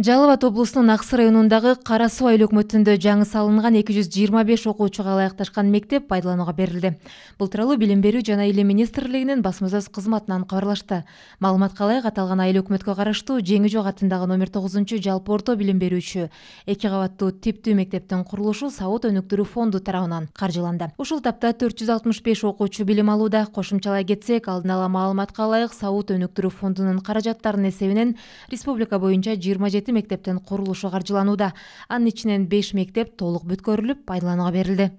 жалал абад облусунун аксы районундагы кара суу айыл өкмөтүндө жаңы салынган эки жүз жыйырма беш окуучуга ылайыкташкан мектеп пайдаланууга берилди бул тууралуу билим берүү жана илим министрлигинин басма сөз кызматынан кабарлашты маалыматка ылайык аталган айыл өкмөткө караштуу жеңи жок атындагы номер тогузунчу жалпы орто билим берүүчү эки кабаттуу типтүү мектептин курулушу сауд өнүктүрүү фонду тарабынан каржыланды ушул тапта төрт жүз алтымыш беш окуучу билим алууда кошумчалай кетсек алдын ала маалыматка ылайык сауд өнүктүрүү фондунун каражаттарынын эсебинен республика боюнча жыйырма жети жети мектептин курулушу каржыланууда анын ичинен беш мектеп толук бүткөрүлүп пайдаланууга берилди